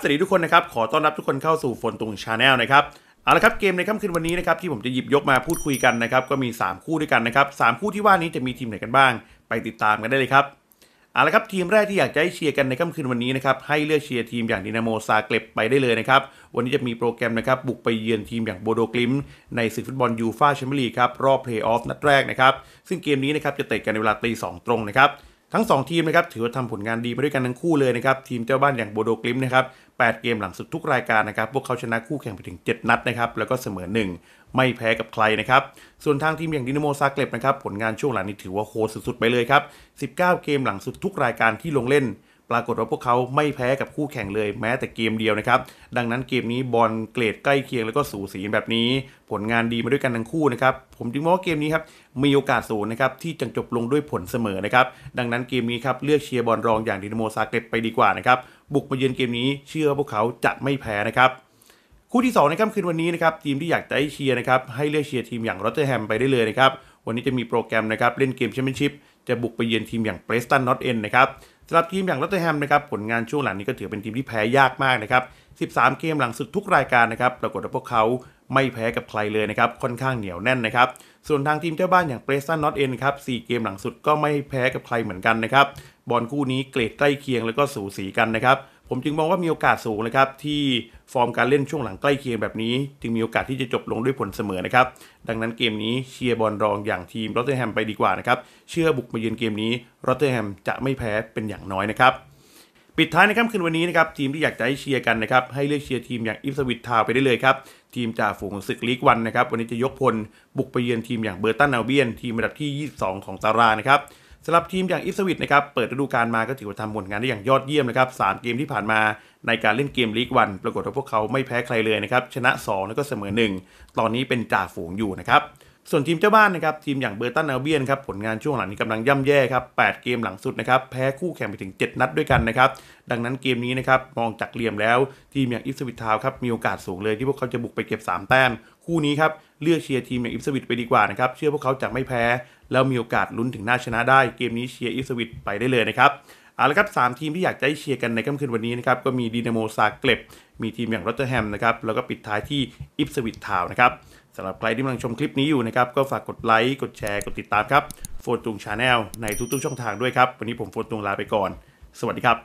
สวัสดีทุกคนนะครับ ขอต้อนรับทุกคนเข้าสู่ฝนตุงชาแนลนะครับ เอาละครับ เกมในค่ำคืนวันนี้นะครับที่ผมจะหยิบยกมาพูดคุยกันนะครับ ก็มี 3 คู่ด้วยกันนะครับสคู่ที่ว่านี้จะมีทีมไหนกันบ้าง ไปติดตามกันได้เลยครับ เอาละครับทีมแรกที่อยากจะให้เชียร์กันในค่ำคืนวันนี้นะครับให้เลือกเชียร์ทีมอย่างดินาโมซาเกล็บไปได้เลยนะครับวันนี้จะมีโปรแกรมนะครับบุกไปเยือนทีมอย่างโบโดกลิมในศึกฟุตบอลยูฟาแชมเปี้ยนลีกครับรอบเพลย์ออฟนัดแรกนะครับซึ่งเกมนี้นะครับจะเตะกันในเวลาตีสองตรงนะครับทั้ง 2 ทีมนะครับถือว่าทำผลงานดีมาด้วยกันทั้งคู่เลยนะครับทีมเจ้าบ้านอย่างโบโดกลิมนะครับ 8 เกมหลังสุดทุกรายการนะครับพวกเขาชนะคู่แข่งไปถึง 7 นัดนะครับแล้วก็เสมอ 1 ไม่แพ้กับใครนะครับส่วนทางทีมอย่างดินโมซาเกล็บนะครับผลงานช่วงหลังนี้ถือว่าโคตรสุดๆไปเลยครับ 19 เกมหลังสุดทุกรายการที่ลงเล่นปรากฏว่าพวกเขาไม่แพ้กับคู่แข่งเลย แม้แต่เกมเดียวนะครับ ดังนั้นเกมนี้บอลเกรดใกล้เคียงแล้วก็สูสีแบบนี้ ผลงานดีมาด้วยกันทั้งคู่นะครับผมจึงมองว่าเกมนี้ครับมีโอกาสสูงนะครับที่จะจบลงด้วยผลเสมอนะครับ ดังนั้นเกมนี้ครับเลือกเชียร์บอลรองอย่างดินโมซาเกต็บไปดีกว่านะครับบุกมาเยือนเกมนี้เชื่อพวกเขาจะไม่แพ้นะครับคู่ที่2ในค่ำคืนวันนี้นะครับทีมที่อยากจะให้เชียร์นะครับให้เลือกเชียร์ทีมอย่างรอตเตอร์แฮมไปได้เลยนะครับวันนี้จะมีโปรแกรมนะครับเล่นเกมแชมเปี้ยนชิพจะบุกไปเยือนทีมอย่างเพรสตันนอตเอ็นนะครับสำหรับทีมอย่างลอตเตอร์แฮมนะครับผลงานช่วงหลังนี้ก็ถือเป็นทีมที่แพ้ยากมากนะครับ 13 เกมหลังสุดทุกรายการนะครับปรากฏว่าพวกเขาไม่แพ้กับใครเลยนะครับค่อนข้างเหนียวแน่นนะครับส่วนทางทีมเจ้าบ้านอย่างเพรสตันนอตเอ็นครับ 4 เกมหลังสุดก็ไม่แพ้กับใครเหมือนกันนะครับบอลคู่นี้เกรดใกล้เคียงแล้วก็สูสีกันนะครับผมจึงมองว่ามีโอกาสสูงนะครับที่ฟอร์มการเล่นช่วงหลังใกล้เคียงแบบนี้ จึงมีโอกาสที่จะจบลงด้วยผลเสมอนะครับดังนั้นเกมนี้เชียร์บอลรองอย่างทีมรอตเตอร์แฮมไปดีกว่านะครับเชื่อบุกมาเยือนเกมนี้รอตเตอร์แฮมจะไม่แพ้เป็นอย่างน้อยนะครับปิดท้ายในค่ำคืนวันนี้นะครับทีมที่อยากจะให้เชียร์กันนะครับ ให้เลือกเชียร์ทีมอย่างอิฟสวิตทาวไปได้เลยครับทีมจ่าฝูงศึกลีกวันนะครับวันนี้จะยกพลบุกไปเยือนทีมอย่างเบอร์ตันอาเบียนทีมระดับที่ 22 ของตารางนะครับสำหรับทีมอย่างอิสวิตนะครับ เปิดฤดูกาลมาก็ถือว่าทำผลงานได้อย่างยอดเยี่ยมนะครับสเกมที่ผ่านมาในการเล่นเกมลีกวันปรากฏว่าพวกเขาไม่แพ้ใครเลยนะครับ ชนะ 2 แล้วก็เสมอ 1 ตอนนี้เป็นจ่าฝูงอยู่นะครับส่วนทีมเจ้าบ้านนะครับทีมอย่างเบอร์ตันอลเบียนครับผลงานช่วงหลังนี้กำลังย่ำแย่ครับ8เกมหลังสุดนะครับแพ้คู่แข่งไปถึง 7 นัดด้วยกันนะครับดังนั้นเกมนี้นะครับมองจากเรียมแล้วทีมอย่างอิฟสวิตทาวครับมีโอกาสสูงเลยที่พวกเขาจะบุกไปเก็บ 3แต้มคู่นี้ครับเลือกเชียร์ทีมอย่างอิฟสวิตไปดีกว่านะครับเชื่อพวกเขาจะไม่แพ้ แล้วมีโอกาสลุ้นถึงหน้าชนะได้เกมนี้เชียร์อิฟสวิตไปได้เลยนะครับเอาละครับสามทีมที่อยากจะเชียร์กันในค่ำคืนวันนี้นะครับก็มีดินาโมซาเกล็บมีทีมอย่างโรเตอร์แฮมนะครับแล้วก็ปิดท้ายที่อิฟสวิตทาวนะครับสำหรับใครที่กำลังชมคลิปนี้อยู่นะครับ ก็ฝากกดไลค์ กดแชร์ กดติดตามครับโฟนตุงชาแนลในทุกๆช่องทางด้วยครับ วันนี้ผมโฟนตุงลาไปก่อน สวัสดีครับ